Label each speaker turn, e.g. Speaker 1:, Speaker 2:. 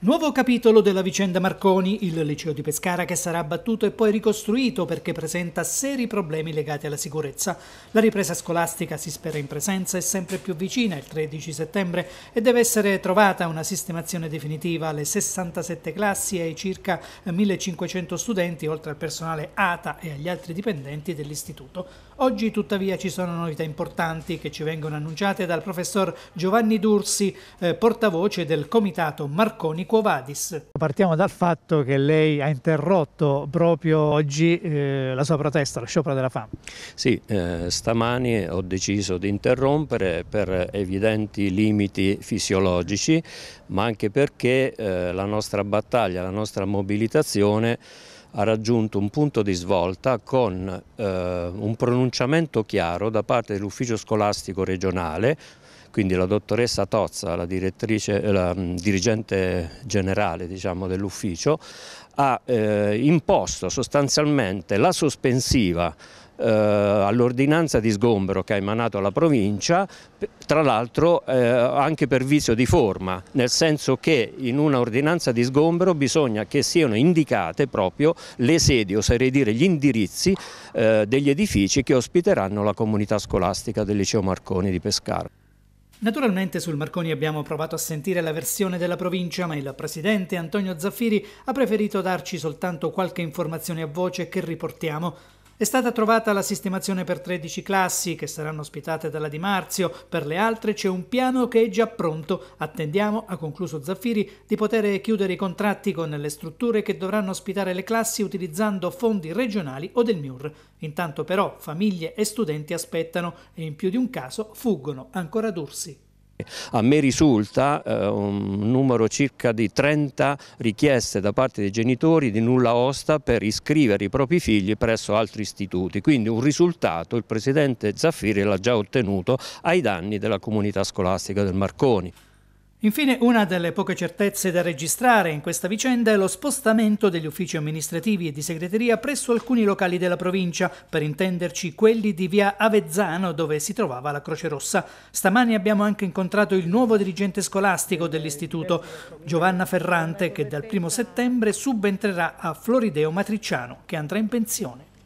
Speaker 1: Nuovo capitolo della vicenda Marconi, il liceo di Pescara che sarà abbattuto e poi ricostruito perché presenta seri problemi legati alla sicurezza. La ripresa scolastica si spera in presenza è sempre più vicina il 13 settembre e deve essere trovata una sistemazione definitiva alle 67 classi e ai circa 1500 studenti oltre al personale ATA e agli altri dipendenti dell'istituto. Oggi tuttavia ci sono novità importanti che ci vengono annunciate dal professor Giovanni Dursi, eh, portavoce del comitato Marconi Quo Vadis. Partiamo dal fatto che lei ha interrotto proprio oggi eh, la sua protesta, lo sciopero della fame.
Speaker 2: Sì, eh, stamani ho deciso di interrompere per evidenti limiti fisiologici, ma anche perché eh, la nostra battaglia, la nostra mobilitazione ha raggiunto un punto di svolta con eh, un pronunciamento chiaro da parte dell'ufficio scolastico regionale quindi la dottoressa Tozza, la, eh, la mm, dirigente generale diciamo, dell'ufficio, ha eh, imposto sostanzialmente la sospensiva eh, all'ordinanza di sgombero che ha emanato la provincia, tra l'altro eh, anche per vizio di forma, nel senso che in una ordinanza di sgombero bisogna che siano indicate proprio le sedi, oserei dire gli indirizzi eh, degli edifici che ospiteranno la comunità scolastica del liceo Marconi di Pescara.
Speaker 1: Naturalmente sul Marconi abbiamo provato a sentire la versione della provincia, ma il presidente Antonio Zaffiri ha preferito darci soltanto qualche informazione a voce che riportiamo. È stata trovata la sistemazione per 13 classi che saranno ospitate dalla Di Marzio, per le altre c'è un piano che è già pronto. Attendiamo, ha concluso Zaffiri, di poter chiudere i contratti con le strutture che dovranno ospitare le classi utilizzando fondi regionali o del MIUR. Intanto però famiglie e studenti aspettano e in più di un caso fuggono ancora ad
Speaker 2: a me risulta eh, un numero circa di 30 richieste da parte dei genitori di nulla osta per iscrivere i propri figli presso altri istituti, quindi un risultato il Presidente Zaffiri l'ha già ottenuto ai danni della comunità scolastica del Marconi.
Speaker 1: Infine, una delle poche certezze da registrare in questa vicenda è lo spostamento degli uffici amministrativi e di segreteria presso alcuni locali della provincia, per intenderci quelli di via Avezzano dove si trovava la Croce Rossa. Stamani abbiamo anche incontrato il nuovo dirigente scolastico dell'istituto, Giovanna Ferrante, che dal primo settembre subentrerà a Florideo Matriciano, che andrà in pensione.